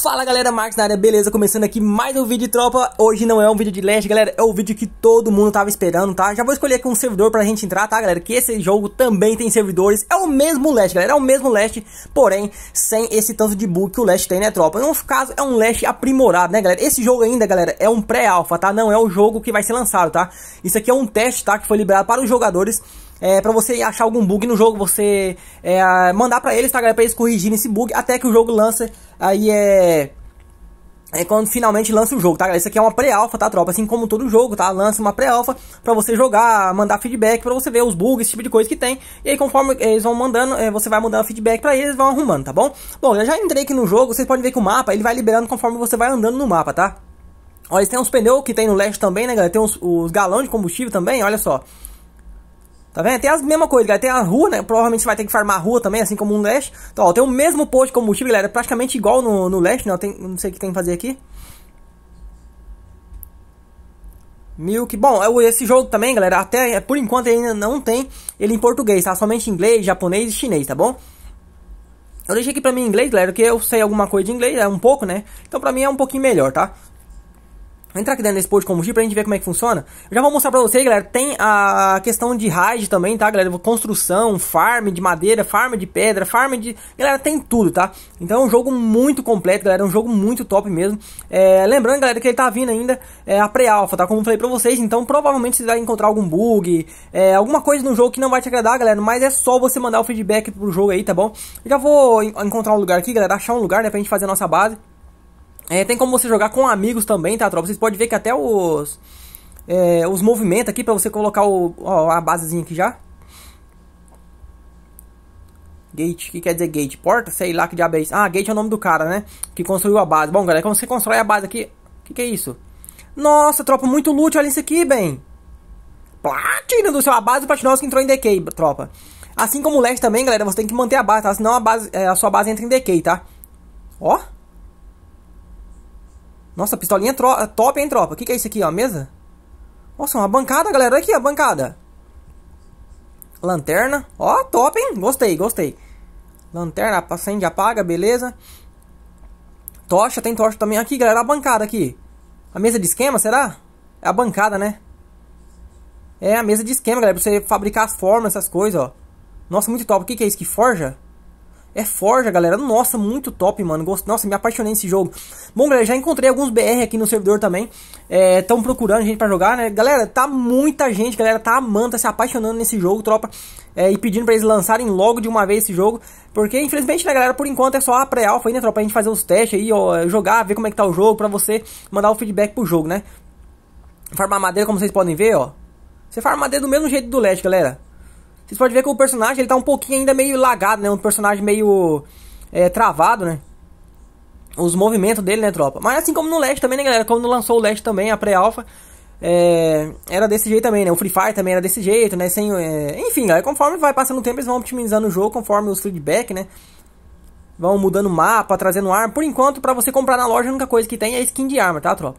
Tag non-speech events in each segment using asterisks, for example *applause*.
Fala galera, Marcos na área, beleza? Começando aqui mais um vídeo de tropa. Hoje não é um vídeo de Last, galera, é o vídeo que todo mundo tava esperando, tá? Já vou escolher aqui um servidor pra gente entrar, tá, galera? Que esse jogo também tem servidores. É o mesmo Last, galera, é o mesmo Last porém, sem esse tanto de bug que o Last tem, né, tropa? No caso, é um Last aprimorado, né, galera? Esse jogo ainda, galera, é um pré-alpha, tá? Não é o jogo que vai ser lançado, tá? Isso aqui é um teste, tá? Que foi liberado para os jogadores é, para você achar algum bug no jogo, você é, mandar para eles, tá galera, para eles corrigirem esse bug até que o jogo lança aí é é quando finalmente lança o jogo, tá galera? Isso aqui é uma pré-alfa, tá tropa? Assim como todo jogo, tá? Lança uma pré-alfa pra você jogar, mandar feedback pra você ver os bugs, esse tipo de coisa que tem. E aí conforme eles vão mandando, é, você vai mandando feedback pra eles, vão arrumando, tá bom? Bom, eu já entrei aqui no jogo, vocês podem ver que o mapa, ele vai liberando conforme você vai andando no mapa, tá? Olha, tem uns pneus que tem no leste também, né galera? Tem uns, os galões de combustível também, olha só. Tá vendo? Tem as mesma coisa galera. Tem a rua, né? Provavelmente você vai ter que farmar a rua também, assim como no leste. Então, ó, tem o mesmo posto de combustível, galera. É praticamente igual no, no leste, né? Tem, não sei o que tem que fazer aqui. Milk. Bom, é esse jogo também, galera, até é, por enquanto ainda não tem ele em português, tá? Somente em inglês, japonês e chinês, tá bom? Eu deixei aqui pra mim em inglês, galera, porque eu sei alguma coisa de inglês, é um pouco, né? Então pra mim é um pouquinho melhor, tá? entrar aqui dentro desse post de combustível pra gente ver como é que funciona. Eu já vou mostrar pra vocês, galera. Tem a questão de raid também, tá, galera? Construção, farm de madeira, farm de pedra, farm de... Galera, tem tudo, tá? Então é um jogo muito completo, galera. É um jogo muito top mesmo. É... Lembrando, galera, que ele tá vindo ainda é, a pré-alpha, tá? Como eu falei pra vocês. Então provavelmente você vai encontrar algum bug, é... alguma coisa no jogo que não vai te agradar, galera. Mas é só você mandar o feedback pro jogo aí, tá bom? Eu já vou encontrar um lugar aqui, galera. Achar um lugar, né? Pra gente fazer a nossa base. É, tem como você jogar com amigos também, tá, tropa? Vocês podem ver que até os... É, os movimentos aqui, pra você colocar o, ó, a basezinha aqui já. Gate, o que quer dizer gate? Porta? Sei lá que diabo é isso. Ah, gate é o nome do cara, né? Que construiu a base. Bom, galera, quando você constrói a base aqui... O que, que é isso? Nossa, tropa, muito loot, olha isso aqui, bem. Platina do céu, a base do Platinosa que entrou em decay, tropa. Assim como o leste também, galera, você tem que manter a base, tá? Senão a, base, é, a sua base entra em decay, tá? Ó. Nossa, pistolinha top, hein, tropa? O que, que é isso aqui, ó? Mesa? Nossa, uma bancada, galera. Olha aqui a bancada. Lanterna. Ó, top, hein? Gostei, gostei. Lanterna, acende, apaga, beleza. Tocha, tem tocha também. Aqui, galera, a bancada aqui. A mesa de esquema, será? É a bancada, né? É a mesa de esquema, galera. Pra você fabricar as formas, essas coisas, ó. Nossa, muito top. O que, que é isso? Que forja? É Forja, galera. Nossa, muito top, mano. Nossa, me apaixonei nesse jogo. Bom, galera, já encontrei alguns BR aqui no servidor também. Estão é, procurando gente para jogar, né? Galera, tá muita gente, galera. Tá amando, tá se apaixonando nesse jogo, tropa. É, e pedindo para eles lançarem logo de uma vez esse jogo. Porque, infelizmente, né, galera, por enquanto é só a pré alpha aí, né, tropa. Pra gente fazer os testes aí, ó, jogar, ver como é que tá o jogo. Pra você mandar o feedback pro jogo, né? Farmar madeira, como vocês podem ver, ó. Você farma madeira do mesmo jeito do LED, galera. Vocês podem ver que o personagem ele tá um pouquinho ainda meio lagado, né? Um personagem meio é, travado, né? Os movimentos dele, né, tropa? Mas assim como no last também, né, galera? Quando lançou o last também, a pré-alpha, é, era desse jeito também, né? O Free Fire também era desse jeito, né? Sem, é... Enfim, galera, conforme vai passando o tempo, eles vão otimizando o jogo, conforme os feedback, né? Vão mudando o mapa, trazendo arma. Por enquanto, pra você comprar na loja, a única coisa que tem é skin de arma, tá, tropa?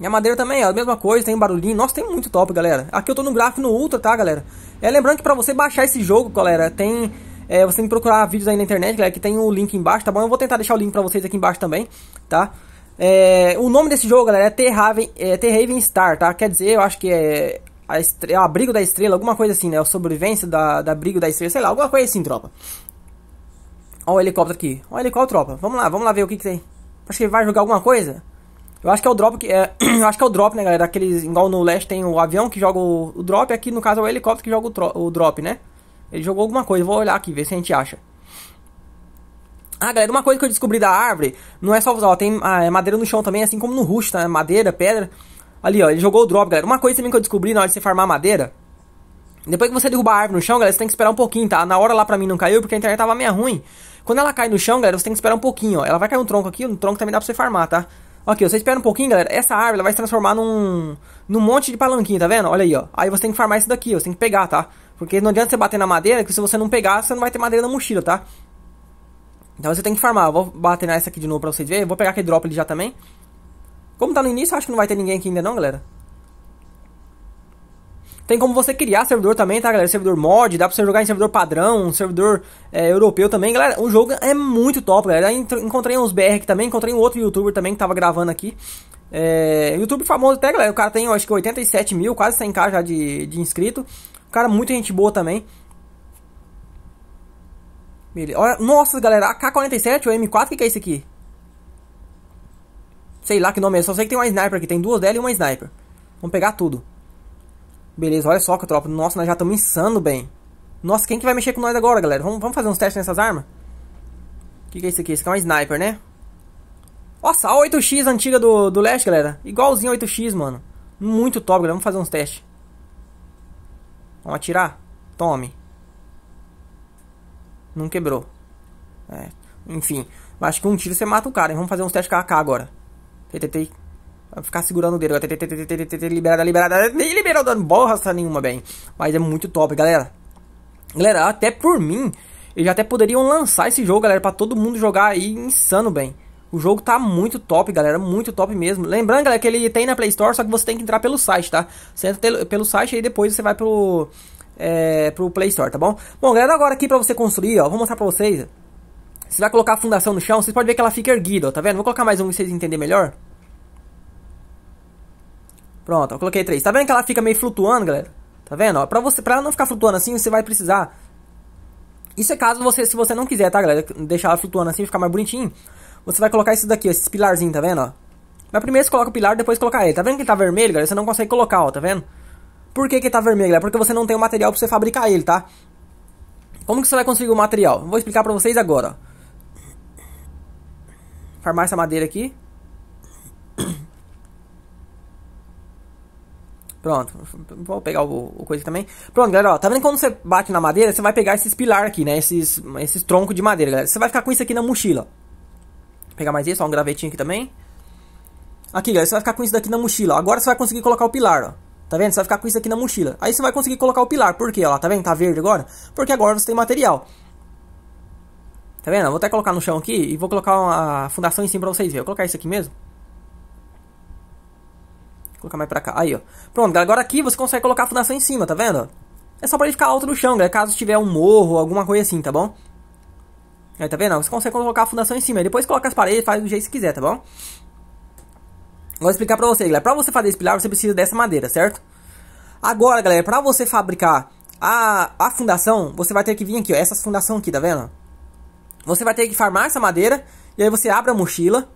E a madeira também é a mesma coisa, tem barulhinho. Nossa, tem muito top, galera. Aqui eu tô no gráfico no Ultra, tá, galera? É lembrando que pra você baixar esse jogo, galera, tem... É, você tem que procurar vídeos aí na internet, galera, que tem o link embaixo, tá bom? Eu vou tentar deixar o link pra vocês aqui embaixo também, tá? É, o nome desse jogo, galera, é Terraven, é Star, tá? Quer dizer, eu acho que é a estrela, abrigo da estrela, alguma coisa assim, né? O sobrevivência da, da abrigo da estrela, sei lá, alguma coisa assim, tropa. Ó o helicóptero aqui. Ó o helicóptero, tropa. Vamos lá, vamos lá ver o que, que tem. Acho que ele vai jogar alguma coisa. Eu acho que é o drop que é, *clears throat* eu acho que é o drop, né, galera? Aqueles igual no Leste tem o avião que joga o, o drop, aqui no caso é o helicóptero que joga o, tro, o drop, né? Ele jogou alguma coisa, vou olhar aqui ver se a gente acha. Ah, galera, uma coisa que eu descobri da árvore, não é só usar, tem ah, é madeira no chão também, assim como no rush, tá? Né? Madeira, pedra. Ali, ó, ele jogou o drop, galera. Uma coisa também que eu descobri na hora de você farmar madeira, depois que você derrubar a árvore no chão, galera, você tem que esperar um pouquinho, tá? Na hora lá pra mim não caiu, porque a internet tava meio ruim. Quando ela cai no chão, galera, você tem que esperar um pouquinho, ó. Ela vai cair um tronco aqui, um tronco também dá pra você farmar, tá? Ok, você espera um pouquinho, galera. Essa árvore vai se transformar num, num monte de palanquinha, tá vendo? Olha aí, ó. Aí você tem que farmar isso daqui, ó. Você tem que pegar, tá? Porque não adianta você bater na madeira, que se você não pegar, você não vai ter madeira na mochila, tá? Então você tem que farmar. Eu vou bater nessa aqui de novo pra vocês verem. Eu vou pegar aquele drop ali já também. Como tá no início, acho que não vai ter ninguém aqui ainda não, galera. Tem como você criar servidor também, tá, galera? Servidor mod, dá pra você jogar em servidor padrão, servidor é, europeu também. Galera, o jogo é muito top, galera. Encontrei uns BR aqui também, encontrei um outro youtuber também que tava gravando aqui. É, YouTube famoso até, galera. O cara tem, eu acho que 87 mil, quase 100k já de, de inscrito. O cara muita gente boa também. Beleza. Olha, nossa, galera, ak K-47 ou M4, o que, que é isso aqui? Sei lá que nome é, só sei que tem uma sniper aqui. Tem duas dela e uma sniper. Vamos pegar tudo. Beleza, olha só que tropa. Nossa, nós já estamos insano bem. Nossa, quem que vai mexer com nós agora, galera? Vamos, vamos fazer uns testes nessas armas? O que, que é isso aqui? Isso aqui é um sniper, né? Nossa, a 8x antiga do, do Leste, galera. Igualzinho a 8x, mano. Muito top, galera. Vamos fazer uns testes. Vamos atirar? Tome. Não quebrou. É. Enfim. Acho que um tiro você mata o cara. Hein? Vamos fazer uns testes com a AK agora. Tentei. Ficar segurando o dedo. Liberada, liberada. Nem liberou dano. borraça nenhuma, bem. Mas é muito top, galera. Galera, até por mim, eles até poderiam lançar esse jogo, galera, para todo mundo jogar aí insano, bem. O jogo tá muito top, galera, muito top mesmo. Lembrando, galera, que ele tem na Play Store, só que você tem que entrar pelo site, tá? Você entra pelo site e depois você vai pro, é, pro Play Store, tá bom? Bom, galera, agora aqui pra você construir, ó, vou mostrar pra vocês. Você vai colocar a fundação no chão, vocês podem ver que ela fica erguida, ó, tá vendo? Vou colocar mais um pra vocês entenderem melhor. Pronto, eu coloquei três. Tá vendo que ela fica meio flutuando, galera? Tá vendo? Ó, pra, você, pra ela não ficar flutuando assim, você vai precisar... Isso é caso você, se você não quiser, tá, galera? Deixar ela flutuando assim, ficar mais bonitinho. Você vai colocar isso daqui, esses pilarzinhos, tá vendo, ó? Mas primeiro você coloca o pilar, depois coloca ele. Tá vendo que ele tá vermelho, galera? Você não consegue colocar, ó, tá vendo? Por que que tá vermelho, galera? É porque você não tem o material pra você fabricar ele, tá? Como que você vai conseguir o material? Vou explicar pra vocês agora, ó. Farmar essa madeira aqui. Pronto, vou pegar o, o coisa aqui também. Pronto, galera, ó, tá vendo quando você bate na madeira, você vai pegar esses pilar aqui, né, esses, esses troncos de madeira, galera. Você vai ficar com isso aqui na mochila. Vou pegar mais isso, ó, um gravetinho aqui também. Aqui, galera, você vai ficar com isso daqui na mochila. Agora você vai conseguir colocar o pilar, ó. Tá vendo? Você vai ficar com isso aqui na mochila. Aí você vai conseguir colocar o pilar. Por quê? Ó, tá vendo? Tá verde agora? Porque agora você tem material. Tá vendo? Eu vou até colocar no chão aqui e vou colocar a fundação em cima pra vocês verem. Eu vou colocar isso aqui mesmo. Vou colocar mais pra cá. Aí, ó. Pronto, galera. Agora aqui você consegue colocar a fundação em cima, tá vendo? É só pra ele ficar alto no chão, galera. Né? Caso tiver um morro, alguma coisa assim, tá bom? Aí, tá vendo? Você consegue colocar a fundação em cima. depois coloca as paredes, faz do jeito que quiser, tá bom? Vou explicar pra você, galera. Pra você fazer esse pilar, você precisa dessa madeira, certo? Agora, galera, pra você fabricar a, a fundação, você vai ter que vir aqui, ó. Essa fundação aqui, tá vendo? Você vai ter que farmar essa madeira. E aí você abre a mochila.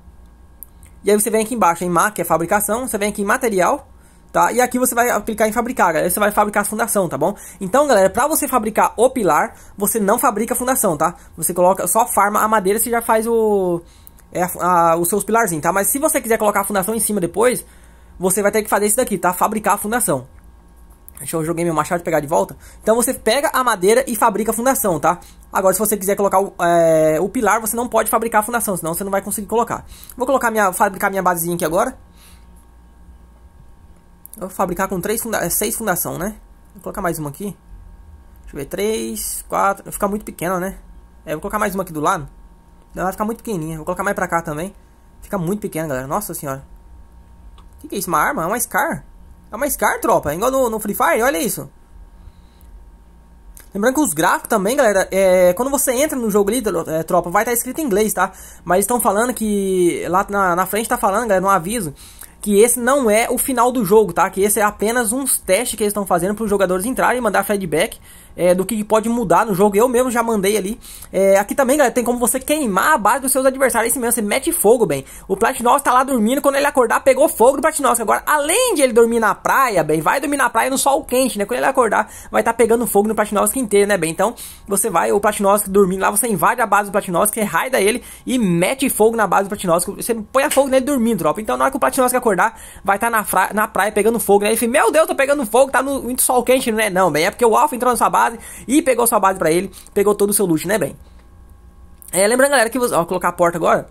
E aí você vem aqui embaixo em MAC, que é fabricação, você vem aqui em material, tá? E aqui você vai clicar em fabricar, galera. Você vai fabricar a fundação, tá bom? Então, galera, pra você fabricar o pilar, você não fabrica a fundação, tá? Você coloca, só farma a madeira, você já faz o... É a, os seus pilarzinhos, tá? Mas se você quiser colocar a fundação em cima depois, você vai ter que fazer isso daqui, tá? Fabricar a fundação. Deixa eu joguei meu machado pegar de volta. Então você pega a madeira e fabrica a fundação, tá? Agora, se você quiser colocar o, é, o pilar, você não pode fabricar a fundação, senão você não vai conseguir colocar. Vou colocar minha, fabricar minha basezinha aqui agora. Vou fabricar com três funda é, seis fundação, né? Vou colocar mais uma aqui. Deixa eu ver, três, quatro... Vai ficar muito pequena, né? É, vou colocar mais uma aqui do lado. Ela vai ficar muito pequenininha. Vou colocar mais pra cá também. Fica muito pequena, galera. Nossa senhora. O que, que, é isso? Uma arma? É uma Scar? É uma Scar, tropa? É igual no, no Free Fire? Olha isso. Lembrando que os gráficos também, galera, é, quando você entra no jogo ali, é, tropa, vai estar tá escrito em inglês, tá? Mas estão falando que, lá na, na frente tá falando, galera, no aviso, que esse não é o final do jogo, tá? Que esse é apenas uns testes que eles estão fazendo para os jogadores entrarem e mandar feedback é, do que pode mudar no jogo. Eu mesmo já mandei ali. É, aqui também, galera, tem como você queimar a base dos seus adversários. Esse mesmo, você mete fogo, bem. O Platinos tá lá dormindo, quando ele acordar, pegou fogo do Platinos. Agora, além de ele dormir na praia, bem, vai dormir na praia no sol quente, né? Quando ele acordar, vai estar tá pegando fogo no Platinos inteiro, né, bem? Então, você vai, o Platinos dormindo lá, você invade a base do Platinos, raida ele e mete fogo na base do Platinos. Você põe a fogo nele dormindo, tropa. Então, na hora que o Platinos acordar, vai estar tá na, na praia pegando fogo, né? Ele fala, meu Deus, tô pegando fogo, tá no, muito sol quente, né? Não, bem, é porque o Alpha entrou na sua base base e pegou sua base para ele, pegou todo o seu loot, né, bem? É, lembrando, galera, que você. Ó, vou colocar a porta agora.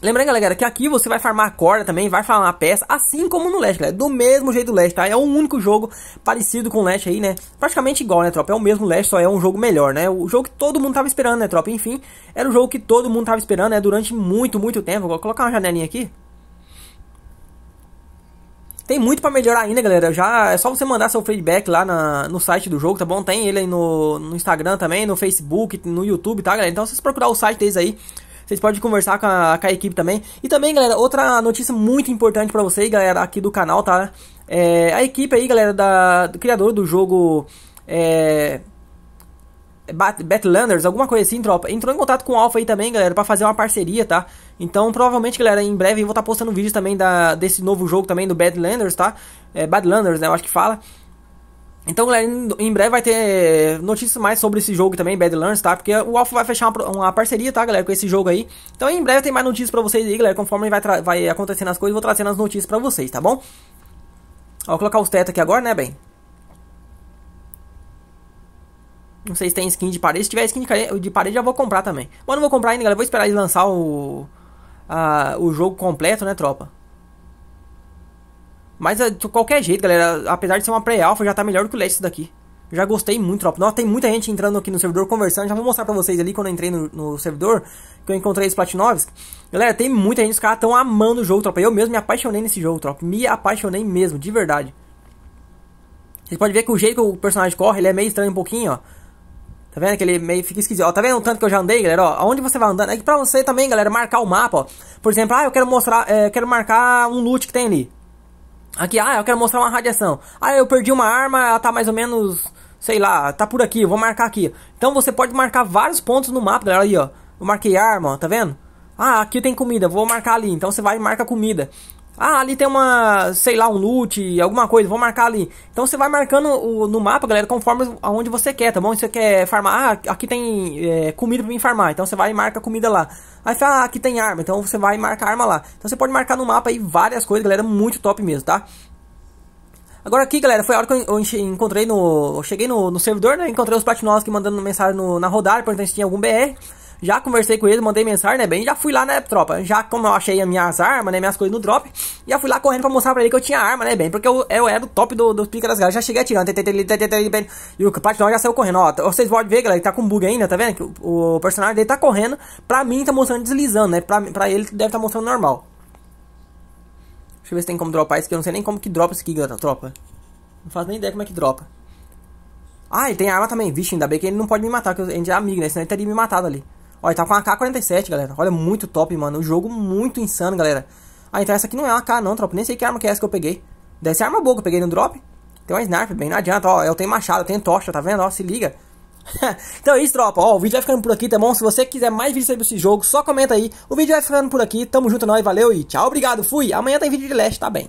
Lembrando, galera, que aqui você vai farmar a corda também, vai farmar a peça, assim como no Leste, galera. Do mesmo jeito do Leste, tá? É o único jogo parecido com o Leste aí, né? Praticamente igual, né, tropa? É o mesmo Leste, só é um jogo melhor, né? O jogo que todo mundo tava esperando, né, tropa? Enfim, era o jogo que todo mundo tava esperando, né? Durante muito, muito tempo. Vou colocar uma janelinha aqui. Tem muito para melhorar ainda, galera. Já é só você mandar seu feedback lá na, no site do jogo, tá bom? Tem ele aí no, no Instagram também, no Facebook, no YouTube, tá, galera? Então, se vocês procurar o site deles aí, vocês podem conversar com a, com a, equipe também. E também, galera, outra notícia muito importante para vocês, galera, aqui do canal, tá? É, a equipe aí, galera, da, do criador do jogo... É, Batlanders, alguma coisa assim, tropa. Entrou em contato com o Alpha aí também, galera, para fazer uma parceria, tá? Então, provavelmente, galera, em breve eu vou estar tá postando vídeos também da, desse novo jogo também do Badlanders, tá? É, Badlanders, né? Eu acho que fala. Então, galera, em breve vai ter notícias mais sobre esse jogo também, Badlanders, tá? Porque o Alpha vai fechar uma, uma, parceria, tá, galera, com esse jogo aí. Então, em breve tem mais notícias pra vocês aí, galera. Conforme vai, vai acontecendo as coisas, eu vou trazendo as notícias pra vocês, tá bom? Ó, vou colocar os tetos aqui agora, né, bem? Não sei se tem skin de parede. Se tiver skin de parede, já vou comprar também. Mas não vou comprar ainda, galera. Vou esperar eles lançar o, a, o jogo completo, né, tropa? Mas é, de qualquer jeito, galera, apesar de ser uma pré-alpha, já tá melhor do que o Let's daqui. Já gostei muito, tropa. Nossa, tem muita gente entrando aqui no servidor, conversando. Já vou mostrar pra vocês ali quando eu entrei no, no servidor, que eu encontrei os Platinovs. Galera, tem muita gente, os caras tão amando o jogo, tropa. Eu mesmo me apaixonei nesse jogo, tropa. Me apaixonei mesmo, de verdade. Vocês podem ver que o jeito que o personagem corre, ele é meio estranho um pouquinho, ó. Tá vendo que ele meio fica esquisito? Ó, tá vendo o tanto que eu já andei, galera? Ó, aonde você vai andando? É que pra você também, galera, marcar o mapa, ó. Por exemplo, ah, eu quero mostrar, é, eu quero marcar um loot que tem ali. Aqui, ah, eu quero mostrar uma radiação. Ah, eu perdi uma arma, ela tá mais ou menos, sei lá, tá por aqui, vou marcar aqui. Então você pode marcar vários pontos no mapa, galera, aí, ó. Eu marquei arma, ó, tá vendo? Ah, aqui tem comida, vou marcar ali. Então você vai e marca comida. Ah, ali tem uma, sei lá, um loot, alguma coisa, vou marcar ali. Então você vai marcando o, no mapa, galera, conforme aonde você quer, tá bom? Se você quer farmar, ah, aqui tem é, comida pra mim farmar, então você vai e marca comida lá. Aí você fala, ah, aqui tem arma, então você vai e marca arma lá. Então você pode marcar no mapa aí várias coisas, galera, muito top mesmo, tá? Agora aqui, galera, foi a hora que eu encontrei no... Eu cheguei no, no servidor, né? Encontrei os platinos que mandando mensagem no, na rodada, perguntando se tinha algum BR. Já conversei com ele, mandei mensagem, né, bem? Já fui lá, né, tropa? Já como eu achei as minhas armas, né, minhas coisas no drop, já fui lá correndo pra mostrar pra ele que eu tinha arma, né, bem? Porque eu, eu era o top do, do pica das galas. Já cheguei atirando. E o Patinão já saiu correndo. Ó, vocês podem ver, galera, que tá com bug ainda, tá vendo? Que o, o personagem dele tá correndo. Pra mim, tá mostrando deslizando, né? Pra, pra ele, deve tá mostrando normal. Deixa eu ver se tem como dropar isso, aqui. eu não sei nem como que dropa isso aqui, galera, tropa. Não faço nem ideia como é que dropa. Ah, ele tem arma também. Vixe, ainda bem que ele não pode me matar, que a gente é amigo, né? Senão ele teria me matado ali. Olha, tá com a AK-47, galera. Olha, muito top, mano. O jogo muito insano, galera. Ah, então essa aqui não é uma AK não, tropa. Nem sei que arma que é essa que eu peguei. Deve ser arma boa que eu peguei no drop. Tem uma sniper, bem, não adianta. Ó, eu tenho machado, eu tenho tocha, tá vendo? Ó, se liga. *laughs* então é isso, tropa. Ó, o vídeo vai ficando por aqui, tá bom? Se você quiser mais vídeos sobre esse jogo, só comenta aí. O vídeo vai ficando por aqui. Tamo junto, é nós. Valeu e tchau. Obrigado, fui. Amanhã tem vídeo de leste, tá bem.